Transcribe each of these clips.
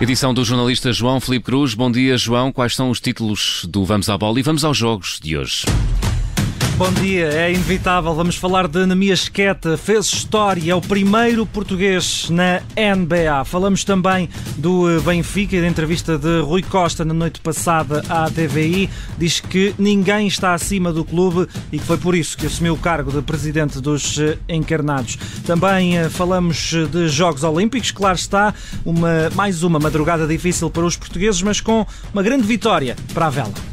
Edição do jornalista João Felipe Cruz. Bom dia, João. Quais são os títulos do Vamos à Bola e vamos aos jogos de hoje? Bom dia, é inevitável. Vamos falar de Nemias Queta. Fez história, é o primeiro português na NBA. Falamos também do eh, Benfica e da entrevista de Rui Costa na noite passada à TVI. Diz que ninguém está acima do clube e que foi por isso que assumiu o cargo de presidente dos eh, encarnados. Também eh, falamos de Jogos Olímpicos, claro está, uma, mais uma madrugada difícil para os portugueses, mas com uma grande vitória para a vela.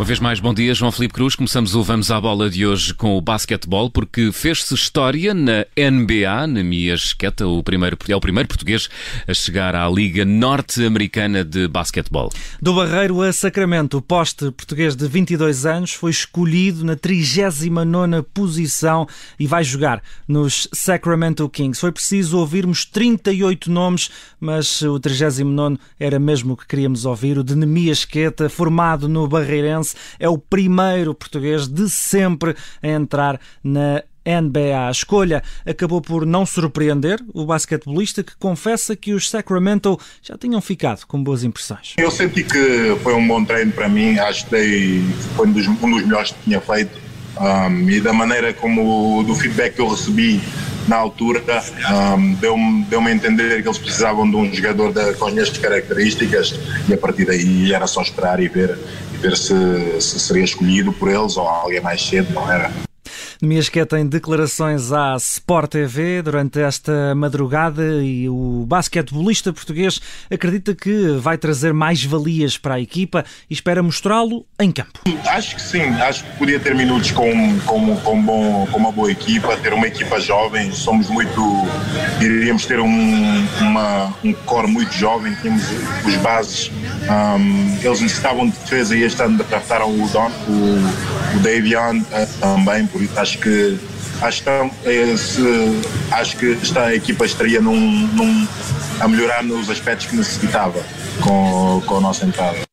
Uma vez mais, bom dia, João Felipe Cruz. Começamos o Vamos à Bola de hoje com o basquetebol, porque fez-se história na NBA, na minha esqueta, o primeiro, é o primeiro português a chegar à Liga Norte-Americana de Basquetebol. Do Barreiro a Sacramento, o poste português de 22 anos foi escolhido na 39 posição e vai jogar nos Sacramento Kings. Foi preciso ouvirmos 38 nomes, mas o 39 era mesmo o que queríamos ouvir, o de Nemias Queta, formado no Barreirense, é o primeiro português de sempre a entrar na NBA. A escolha acabou por não surpreender o basquetebolista que confessa que os Sacramento já tinham ficado com boas impressões. Eu senti que foi um bom treino para mim, acho que foi um dos, um dos melhores que tinha feito um, e da maneira como do feedback que eu recebi na altura um, deu-me deu a entender que eles precisavam de um jogador de, com as minhas características e a partir daí era só esperar e ver, e ver se, se seria escolhido por eles ou alguém mais cedo, não era? Miasqueta em declarações à Sport TV durante esta madrugada e o basquetebolista português acredita que vai trazer mais valias para a equipa e espera mostrá-lo em campo. Acho que sim, acho que podia ter minutos com, com, com, bom, com uma boa equipa, ter uma equipa jovem, somos muito, iríamos ter um, uma, um core muito jovem, temos os bases, um, eles necessitavam de defesa e este ano adaptaram o Don, o, o Davion eh, também, por isso acho que acho que, esse, eh, acho que esta a equipa estaria num, num, a melhorar nos aspectos que necessitava com, com a nossa entrada.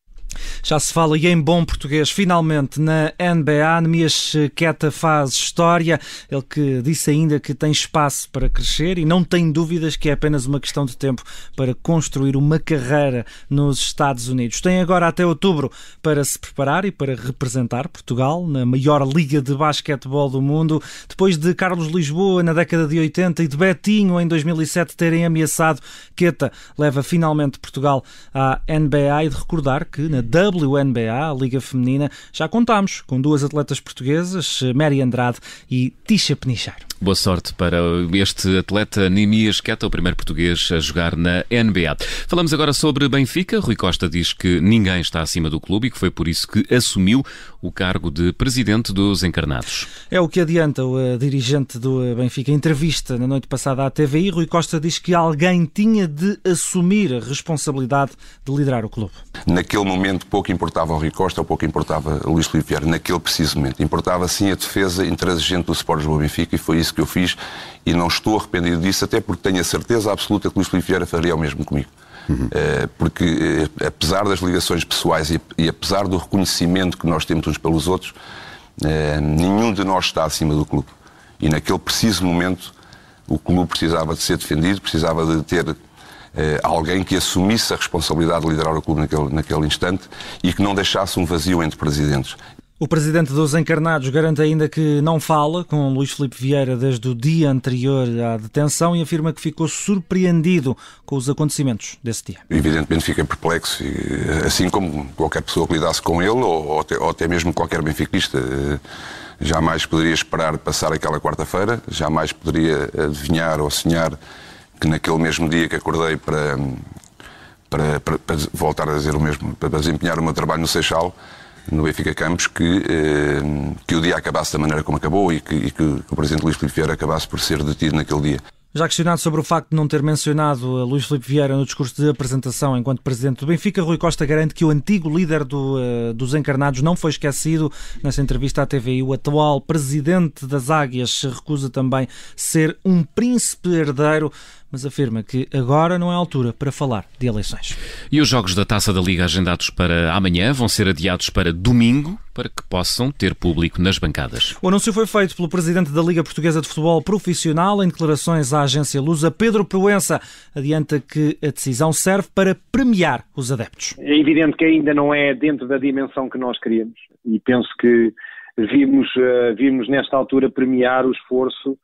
Já se fala e em bom português, finalmente, na NBA. Nemias Queta faz história. Ele que disse ainda que tem espaço para crescer e não tem dúvidas que é apenas uma questão de tempo para construir uma carreira nos Estados Unidos. Tem agora até outubro para se preparar e para representar Portugal na maior liga de basquetebol do mundo. Depois de Carlos Lisboa na década de 80 e de Betinho em 2007 terem ameaçado, Queta leva finalmente Portugal à NBA e de recordar que na W WNBA, a Liga Feminina, já contámos com duas atletas portuguesas, eh, Mary Andrade e Tisha Penichar. Boa sorte para este atleta Nemias Queta, o primeiro português a jogar na NBA. Falamos agora sobre Benfica. Rui Costa diz que ninguém está acima do clube e que foi por isso que assumiu o cargo de presidente dos encarnados. É o que adianta o eh, dirigente do eh, Benfica. Entrevista na noite passada à TVI, Rui Costa diz que alguém tinha de assumir a responsabilidade de liderar o clube. Naquele momento pouco pouco importava o Rui Costa, ou pouco importava o Luís Filipe Vieira, naquele preciso momento. Importava sim a defesa intransigente do Sport do Benfica e foi isso que eu fiz e não estou arrependido disso, até porque tenho a certeza absoluta que Luís Filipe Vieira faria o mesmo comigo. Uhum. Eh, porque, eh, apesar das ligações pessoais e apesar do reconhecimento que nós temos uns pelos outros, eh, nenhum de nós está acima do clube. E naquele preciso momento, o clube precisava de ser defendido, precisava de ter eh, alguém que assumisse a responsabilidade de liderar o clube naquele, naquele instante e que não deixasse um vazio entre presidentes. O presidente dos Encarnados garante ainda que não fala com Luís Filipe Vieira desde o dia anterior à detenção e afirma que ficou surpreendido com os acontecimentos desse dia. Evidentemente fica perplexo, eh, assim como qualquer pessoa que lidasse com ele ou, até, ou até mesmo qualquer benfiquista. Eh, jamais poderia esperar passar aquela quarta-feira, jamais poderia adivinhar ou sonhar que naquele mesmo dia que acordei para, para, para, para voltar a dizer o mesmo, para desempenhar o meu trabalho no Seixal, no Benfica Campos, que, eh, que o dia acabasse da maneira como acabou e que, e que o Presidente Luís Filipe Vieira acabasse por ser detido naquele dia. Já questionado sobre o facto de não ter mencionado Luís Filipe Vieira no discurso de apresentação enquanto presidente do Benfica, Rui Costa garante que o antigo líder do, uh, dos encarnados não foi esquecido. Nessa entrevista à TVI, o atual presidente das Águias recusa também ser um príncipe herdeiro, mas afirma que agora não é a altura para falar de eleições. E os jogos da Taça da Liga agendados para amanhã vão ser adiados para domingo, para que possam ter público nas bancadas. O anúncio foi feito pelo presidente da Liga Portuguesa de Futebol Profissional em declarações à agência Lusa, Pedro Proença. Adianta que a decisão serve para premiar os adeptos. É evidente que ainda não é dentro da dimensão que nós queríamos e penso que vimos, eh, vimos nesta altura premiar o esforço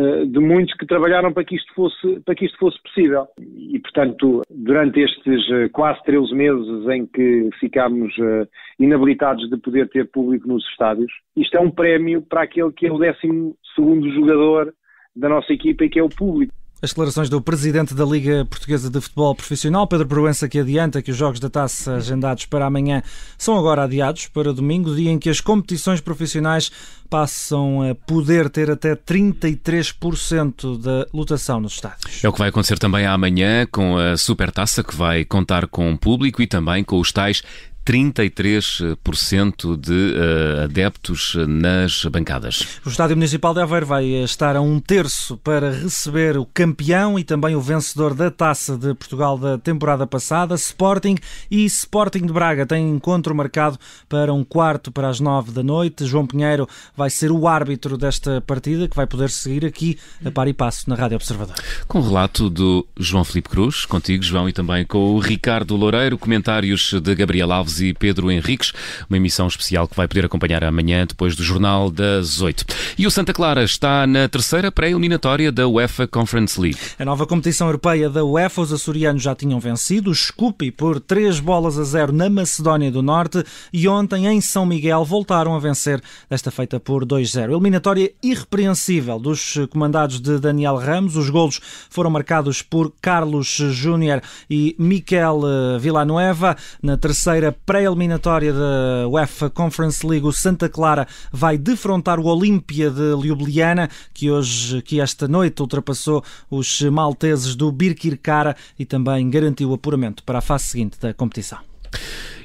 eh, de muitos que trabalharam para que isto fosse, para que isto fosse possível. E, portanto, durante estes eh, quase 13 meses em que ficámos eh, inabilitados de poder ter público nos estádios, isto é um prémio para aquele que é o 12 jogador da nossa equipa e que é o público. As declarações do presidente da Liga Portuguesa de Futebol Profissional, Pedro Proença, que adianta que os jogos da taça agendados para amanhã são agora adiados para domingo, dia em que as competições profissionais passam a poder ter até 33% da lotação nos estádios. É o que vai acontecer também amanhã com a Supertaça, que vai contar com o público e também com os tais 33% de uh, adeptos nas bancadas. O Estádio Municipal de Aveiro vai estar a um terço para receber o campeão e também o vencedor da Taça de Portugal da temporada passada, Sporting e Sporting de Braga. Tem encontro marcado para um quarto para as nove da noite. João Pinheiro vai ser o árbitro desta partida que vai poder seguir aqui a par e passo na Rádio Observador. Com o relato do João Felipe Cruz, contigo João, e também com o Ricardo Loureiro, comentários de Gabriel Alves e Pedro Henriques. Uma emissão especial que vai poder acompanhar amanhã, depois do Jornal das oito E o Santa Clara está na terceira pré-eliminatória da UEFA Conference League. A nova competição europeia da UEFA, os açorianos já tinham vencido o Scupi por 3 bolas a 0 na Macedónia do Norte e ontem em São Miguel voltaram a vencer, desta feita por 2-0. Eliminatória irrepreensível dos comandados de Daniel Ramos. Os golos foram marcados por Carlos Júnior e Miquel eh, Villanueva na terceira pré-eliminatória da UEFA Conference League, o Santa Clara vai defrontar o Olímpia de Ljubljana, que hoje, que esta noite ultrapassou os malteses do Birkirkara e também garantiu o apuramento para a fase seguinte da competição.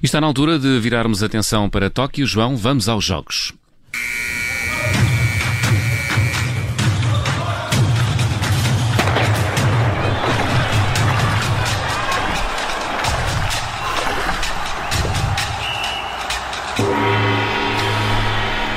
está na altura de virarmos atenção para Tóquio. João, vamos aos jogos.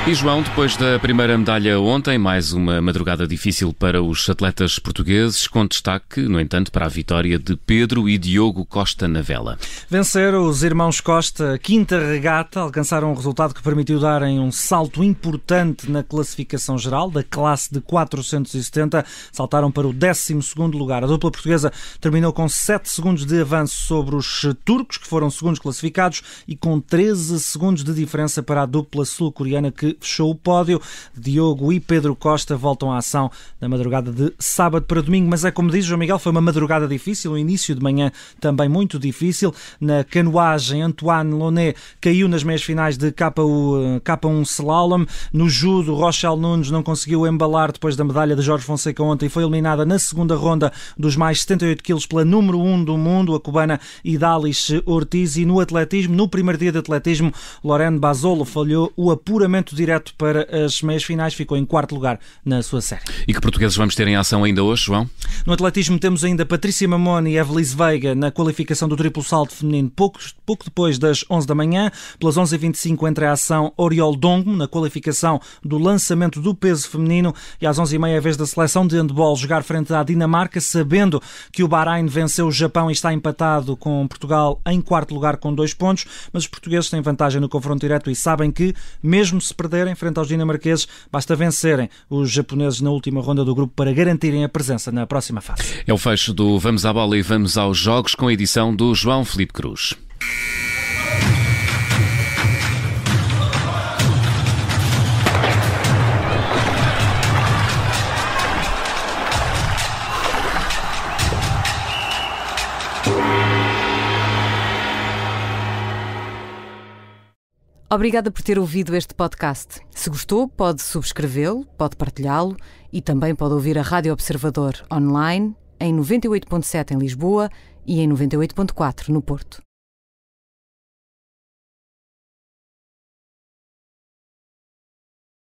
E João, depois da primeira medalha ontem, mais uma madrugada difícil para os atletas portugueses, com destaque, no entanto, para a vitória de Pedro e Diogo Costa na vela. Venceram os irmãos Costa quinta regata, alcançaram um resultado que permitiu darem um salto importante na classificação geral, da classe de 470, saltaram para o 12 lugar. A dupla portuguesa terminou com 7 segundos de avanço sobre os turcos, que foram segundos classificados, e com 13 segundos de diferença para a dupla sul-coreana que fechou o pódio. Diogo e Pedro Costa voltam à ação na madrugada de sábado para domingo, mas é como diz João Miguel, foi uma madrugada difícil, o início de manhã também muito difícil. Na canoagem, Antoine Loné caiu nas meias finais de K1, eh, Slalom. No judo, Rochelle Nunes não conseguiu embalar depois da medalha de Jorge Fonseca ontem e foi eliminada na segunda ronda dos mais 78 quilos pela número 1 um do mundo, a cubana Idalis Ortiz. E no atletismo, no primeiro dia de atletismo, Lorene Basolo falhou o apuramento direto direto para as meias finais, ficou em quarto lugar na sua série. E que portugueses vamos ter em ação ainda hoje, João? No atletismo temos ainda Patrícia Mamoni e Evelise Veiga na qualificação do triplo salto feminino pouco, pouco depois das 11 da manhã. Pelas 11h25 entra a ação Oriol Dongo na qualificação do lançamento do peso feminino e às 11h30 é a vez da seleção de handball jogar frente à Dinamarca, sabendo que o Bahrein venceu o Japão e está empatado com Portugal em quarto lugar com dois pontos, mas os portugueses têm vantagem no confronto direto e sabem que, mesmo se perder perderem frente aos dinamarqueses, basta vencerem os japoneses na última ronda do grupo para garantirem a presença na próxima fase. É o fecho do Vamos à Bola e Vamos aos Jogos com a edição do João Felipe Cruz. Obrigada por ter ouvido este podcast. Se gostou, pode subscrevê-lo, pode partilhá-lo e também pode ouvir a Rádio Observador online em 98.7 em Lisboa e em 98.4 no Porto.